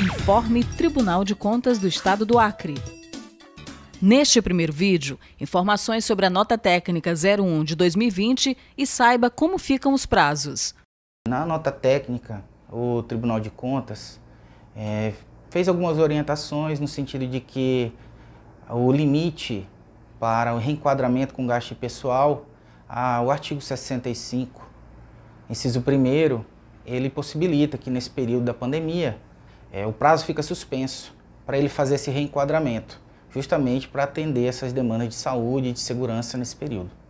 Informe Tribunal de Contas do Estado do Acre. Neste primeiro vídeo, informações sobre a nota técnica 01 de 2020 e saiba como ficam os prazos. Na nota técnica, o Tribunal de Contas é, fez algumas orientações no sentido de que o limite para o reenquadramento com gasto pessoal, a, ah, o artigo 65, inciso 1, ele possibilita que nesse período da pandemia é, o prazo fica suspenso para ele fazer esse reenquadramento, justamente para atender essas demandas de saúde e de segurança nesse período.